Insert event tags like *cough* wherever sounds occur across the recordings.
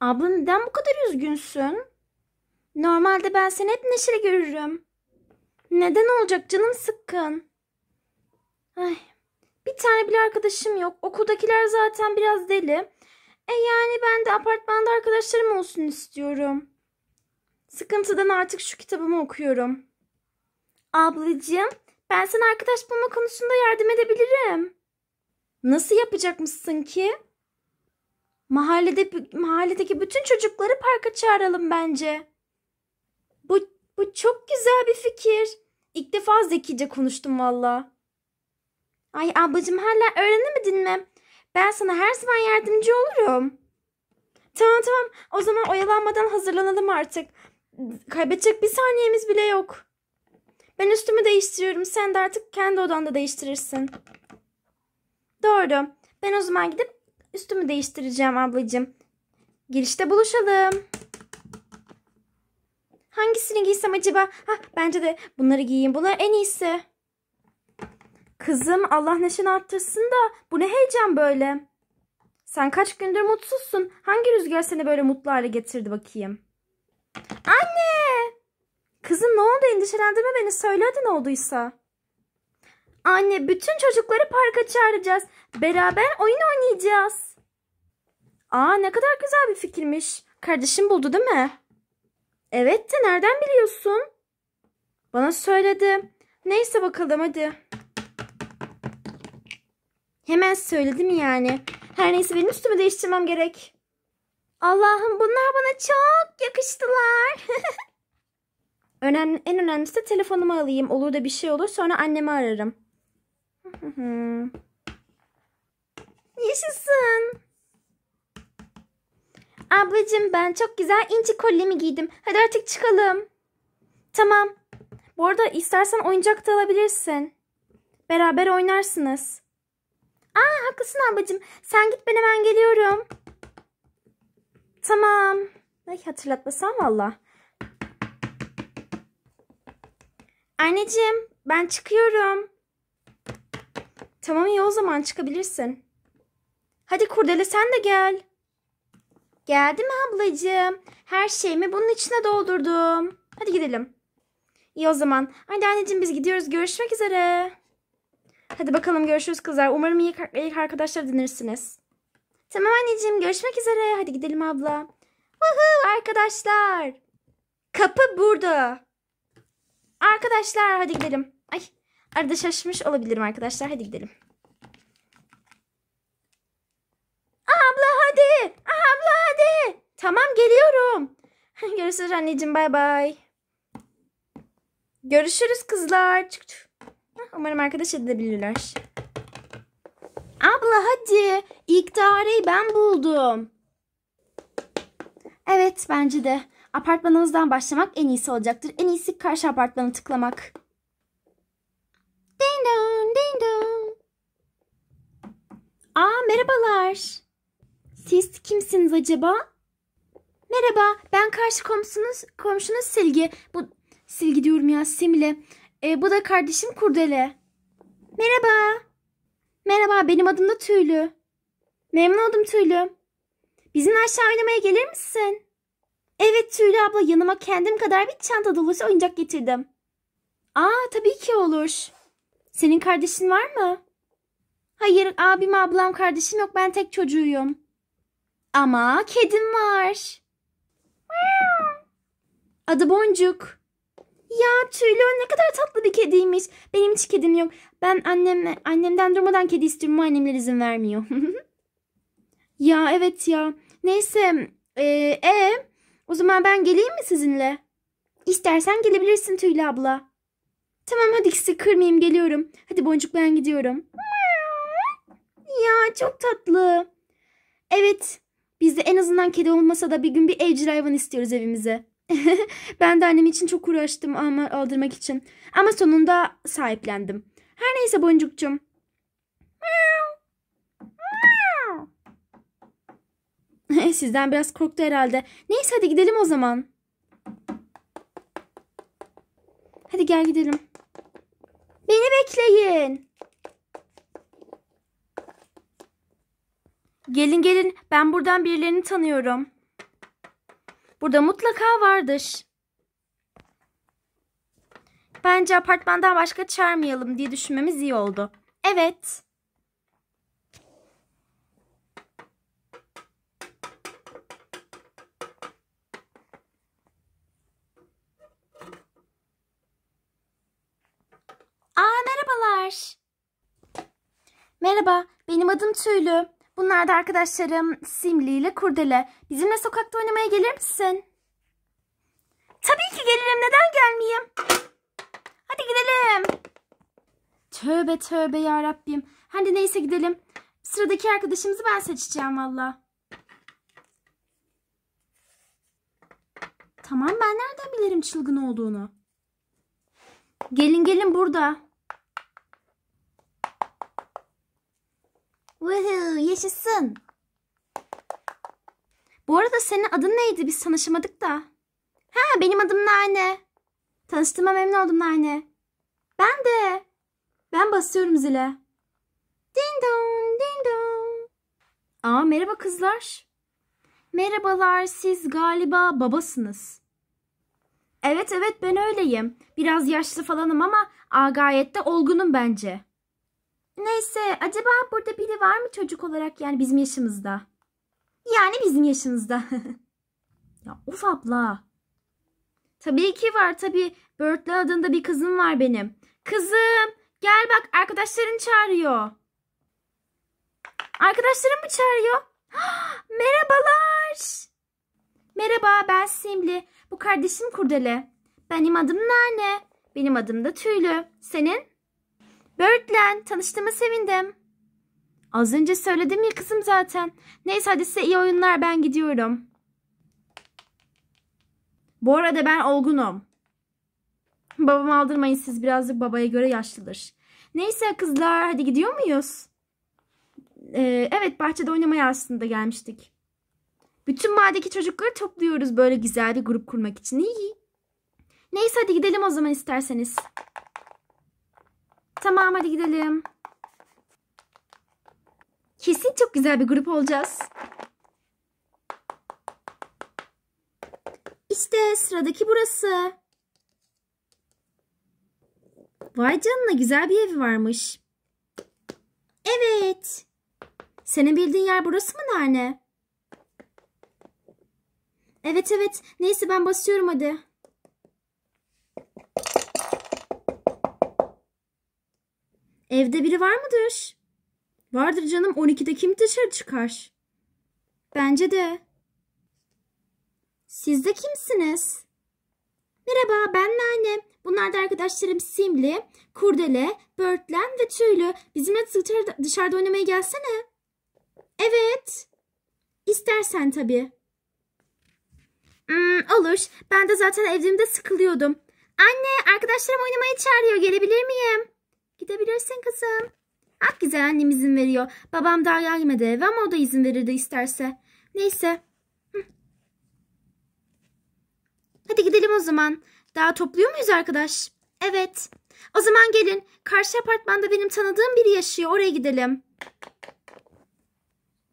Abla neden bu kadar üzgünsün? Normalde ben seni hep neşeli görürüm. Neden olacak canım sıkkın? Ay, bir tane bile arkadaşım yok. Okuldakiler zaten biraz deli. E yani ben de apartmanda arkadaşlarım olsun istiyorum. Sıkıntıdan artık şu kitabımı okuyorum. Ablacığım ben sana arkadaş bulma konusunda yardım edebilirim. Nasıl yapacakmışsın ki? Mahallede mahalledeki bütün çocukları parka çağıralım bence. Bu bu çok güzel bir fikir. İlk defa zekice konuştum valla. Ay ablacığım hala öğrenemedin mi? Ben sana her zaman yardımcı olurum. Tamam tamam o zaman oyalanmadan hazırlanalım artık. Kaybedecek bir saniyemiz bile yok. Ben üstümü değiştiriyorum. Sen de artık kendi odanda değiştirirsin. Doğru. Ben o zaman gidip Üstümü değiştireceğim ablacığım. Girişte buluşalım. Hangisini giysem acaba? Hah, bence de bunları giyeyim. Bunlar en iyisi. Kızım Allah neşeni arttırsın da bu ne heyecan böyle? Sen kaç gündür mutsuzsun. Hangi rüzgar seni böyle mutlu hale getirdi bakayım? Anne! Kızım ne oldu endişelendirme beni söyle hadi ne olduysa. Anne bütün çocukları parka çağıracağız. Beraber oyun oynayacağız. Aa ne kadar güzel bir fikirmiş. Kardeşim buldu değil mi? Evet de nereden biliyorsun? Bana söyledi. Neyse bakalım hadi. Hemen söyledim yani. Her neyse benim üstümü değiştirmem gerek. Allah'ım bunlar bana çok yakıştılar. *laughs* önemli, en önemlisi de telefonumu alayım. Olur da bir şey olur sonra annemi ararım. Yaşasın. Ablacığım ben çok güzel inci kolyemi giydim. Hadi artık çıkalım. Tamam. Bu arada istersen oyuncak da alabilirsin. Beraber oynarsınız. Aa haklısın ablacığım. Sen git ben hemen geliyorum. Tamam. Ay hatırlatmasam valla. Anneciğim ben çıkıyorum. Tamam iyi o zaman çıkabilirsin. Hadi kurdele sen de gel. Geldi mi ablacığım. Her şeyimi bunun içine doldurdum. Hadi gidelim. İyi o zaman. Hadi anneciğim biz gidiyoruz. Görüşmek üzere. Hadi bakalım görüşürüz kızlar. Umarım iyi, iyi arkadaşlar dinlersiniz. Tamam anneciğim görüşmek üzere. Hadi gidelim abla. Vuhu arkadaşlar. Kapı burada. Arkadaşlar hadi gidelim. Ay Arada şaşmış olabilirim arkadaşlar. Hadi gidelim. Abla hadi. Abla hadi. Tamam geliyorum. *laughs* Görüşürüz anneciğim. Bay bay. Görüşürüz kızlar. Ah, umarım arkadaş edinebilirler. Abla hadi. İlk daireyi ben buldum. Evet bence de. Apartmanımızdan başlamak en iyisi olacaktır. En iyisi karşı apartmanı tıklamak. Ding dong. Aa merhabalar. Siz kimsiniz acaba? Merhaba ben karşı komşunuz, komşunuz Silgi. Bu Silgi diyorum ya Simile. E, ee, bu da kardeşim Kurdele. Merhaba. Merhaba benim adım da Tüylü. Memnun oldum Tüylü. Bizimle aşağı oynamaya gelir misin? Evet Tüylü abla yanıma kendim kadar bir çanta dolusu oyuncak getirdim. Aa tabii ki olur. Senin kardeşin var mı? Hayır abim ablam kardeşim yok ben tek çocuğuyum. Ama kedim var. Adı Boncuk. Ya tüylü ne kadar tatlı bir kediymiş. Benim hiç kedim yok. Ben annemle annemden durmadan kedi istiyorum ama annemler izin vermiyor. *laughs* ya evet ya. Neyse. Ee, e, o zaman ben geleyim mi sizinle? İstersen gelebilirsin Tüylü abla. Tamam hadi ikisi kırmayayım geliyorum. Hadi boncuk ben gidiyorum. Ya çok tatlı. Evet biz de en azından kedi olmasa da bir gün bir evcil hayvan istiyoruz evimize. *laughs* ben de annem için çok uğraştım ama aldırmak için. Ama sonunda sahiplendim. Her neyse boncukcum. *laughs* Sizden biraz korktu herhalde. Neyse hadi gidelim o zaman. Hadi gel gidelim. Beni bekleyin. Gelin gelin ben buradan birilerini tanıyorum. Burada mutlaka vardır. Bence apartmandan başka çağırmayalım diye düşünmemiz iyi oldu. Evet. Merhaba, benim adım Tüylü. Bunlar da arkadaşlarım Simli ile Kurdele. Bizimle sokakta oynamaya gelir misin? Tabii ki gelirim. Neden gelmeyeyim? Hadi gidelim. Tövbe tövbe ya Rabbim. Hadi neyse gidelim. Sıradaki arkadaşımızı ben seçeceğim valla. Tamam ben nereden bilirim çılgın olduğunu? Gelin gelin burada. Woohoo yaşasın. Bu arada senin adın neydi? Biz tanışamadık da. Ha benim adım Nane. Tanıştığıma memnun oldum Nane. Ben de. Ben basıyorum zile. Ding dong ding dong. Aa merhaba kızlar. Merhabalar siz galiba babasınız. Evet evet ben öyleyim. Biraz yaşlı falanım ama a, gayet de olgunum bence. Neyse acaba burada biri var mı çocuk olarak yani bizim yaşımızda? Yani bizim yaşımızda. *laughs* ya of abla. Tabii ki var tabii. Börtlü adında bir kızım var benim. Kızım gel bak arkadaşların çağırıyor. Arkadaşlarım mı çağırıyor? *gasps* Merhabalar. Merhaba ben Simli. Bu kardeşim Kurdele. Benim adım Nane. Benim adım da Tüylü. Senin? Birdlen tanıştığıma sevindim. Az önce söyledim ya kızım zaten. Neyse hadi size iyi oyunlar ben gidiyorum. Bu arada ben olgunum. Babamı aldırmayın siz birazcık babaya göre yaşlıdır. Neyse kızlar hadi gidiyor muyuz? Ee, evet bahçede oynamaya aslında gelmiştik. Bütün mahalledeki çocukları topluyoruz böyle güzel bir grup kurmak için. İyi. Neyse hadi gidelim o zaman isterseniz. Tamam hadi gidelim. Kesin çok güzel bir grup olacağız. İşte sıradaki burası. Vay canına güzel bir evi varmış. Evet. Senin bildiğin yer burası mı Nane? Evet evet. Neyse ben basıyorum hadi. Evde biri var mıdır? Vardır canım 12'de kim dışarı çıkar? Bence de. Siz de kimsiniz? Merhaba ben Nane. Bunlar da arkadaşlarım Simli, Kurdele, Börtlen ve Tüylü. Bizimle dışarıda, dışarıda oynamaya gelsene. Evet. İstersen tabii. Hmm, olur. Ben de zaten evimde sıkılıyordum. Anne arkadaşlarım oynamaya çağırıyor. Gelebilir miyim? Gidebilirsin kızım. Ak ah, güzel annem izin veriyor. Babam daha gelmedi eve ama o da izin verirdi isterse. Neyse. Hadi gidelim o zaman. Daha topluyor muyuz arkadaş? Evet. O zaman gelin. Karşı apartmanda benim tanıdığım biri yaşıyor. Oraya gidelim.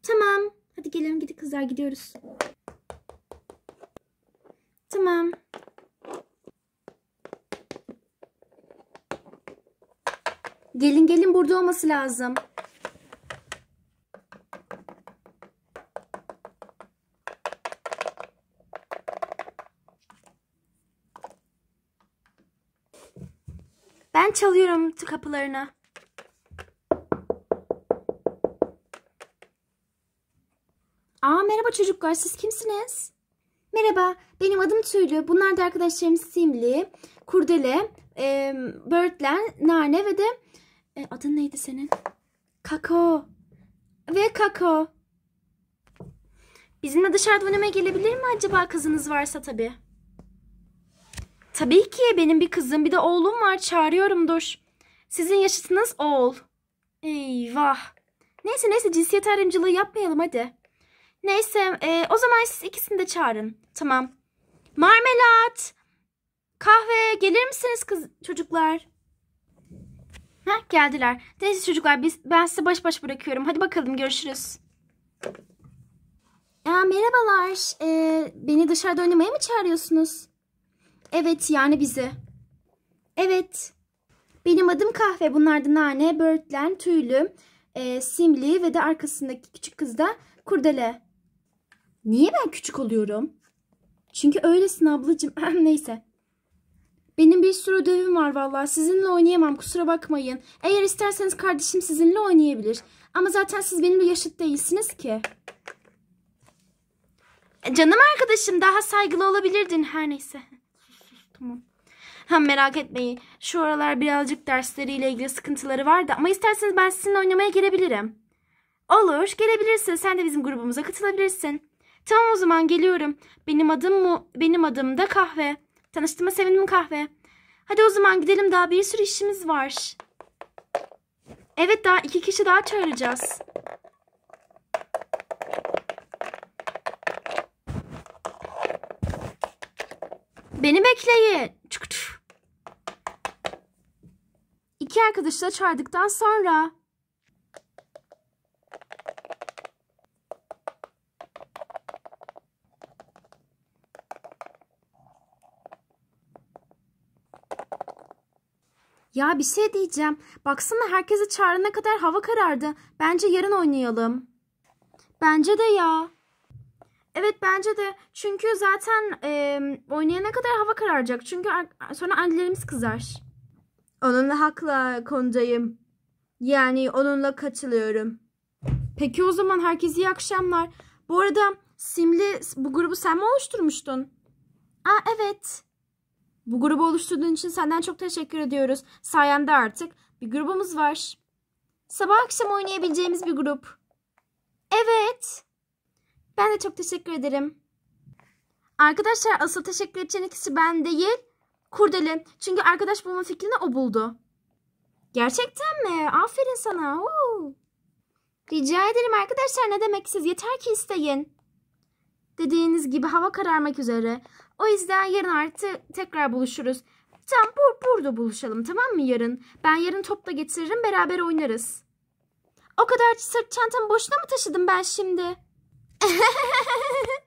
Tamam. Hadi gelin gidi kızlar gidiyoruz. Tamam. Gelin gelin burada olması lazım. Ben çalıyorum kapılarına. Aa merhaba çocuklar siz kimsiniz? Merhaba benim adım Tüylü. Bunlar da arkadaşlarım Simli, Kurdele, e, Birdlen, Nane ve de e, adın neydi senin? Kako. Ve Kako. Bizimle dışarıda oynamaya gelebilir mi acaba kızınız varsa tabii. Tabii ki benim bir kızım bir de oğlum var çağırıyorum dur. Sizin yaşıtınız oğul. Eyvah. Neyse neyse cinsiyet ayrımcılığı yapmayalım hadi. Neyse e, o zaman siz ikisini de çağırın. Tamam. Marmelat. Kahve gelir misiniz kız çocuklar? Heh, geldiler. Neyse çocuklar biz, ben sizi baş baş bırakıyorum. Hadi bakalım görüşürüz. Ya, merhabalar. Ee, beni dışarıda oynamaya mı çağırıyorsunuz? Evet yani bizi. Evet. Benim adım kahve. Bunlar da nane, böğürtlen, tüylü, e, simli ve de arkasındaki küçük kız da kurdele. Niye ben küçük oluyorum? Çünkü öylesin ablacığım. *laughs* Neyse. Benim bir sürü ödevim var vallahi Sizinle oynayamam kusura bakmayın. Eğer isterseniz kardeşim sizinle oynayabilir. Ama zaten siz benimle yaşıt değilsiniz ki. E, canım arkadaşım daha saygılı olabilirdin her neyse. tamam. Ha merak etmeyin. Şu aralar birazcık dersleriyle ilgili sıkıntıları vardı ama isterseniz ben sizinle oynamaya gelebilirim. Olur gelebilirsin. Sen de bizim grubumuza katılabilirsin. Tamam o zaman geliyorum. Benim adım mu benim adım da kahve. Tanıştığıma sevindim kahve. Hadi o zaman gidelim daha bir sürü işimiz var. Evet daha iki kişi daha çağıracağız. Beni bekleyin. İki arkadaşı da çağırdıktan sonra Ya bir şey diyeceğim. Baksana herkesi çağırana kadar hava karardı. Bence yarın oynayalım. Bence de ya. Evet bence de. Çünkü zaten e, oynayana kadar hava kararacak. Çünkü sonra annelerimiz kızar. Onunla haklı konudayım. Yani onunla katılıyorum. Peki o zaman herkese iyi akşamlar. Bu arada Simli bu grubu sen mi oluşturmuştun? Aa evet. Bu grubu oluşturduğun için senden çok teşekkür ediyoruz. Sayende artık bir grubumuz var. Sabah akşam oynayabileceğimiz bir grup. Evet. Ben de çok teşekkür ederim. Arkadaşlar asıl teşekkür edeceğin kişi ben değil, Kurdele. Çünkü arkadaş bulma fikrini o buldu. Gerçekten mi? Aferin sana. Oo. Rica ederim arkadaşlar ne demek siz yeter ki isteyin. Dediğiniz gibi hava kararmak üzere. O yüzden yarın artık tekrar buluşuruz. Tam bur burada buluşalım tamam mı yarın? Ben yarın topla getiririm beraber oynarız. O kadar sırt çantamı boşuna mı taşıdım ben şimdi? *laughs*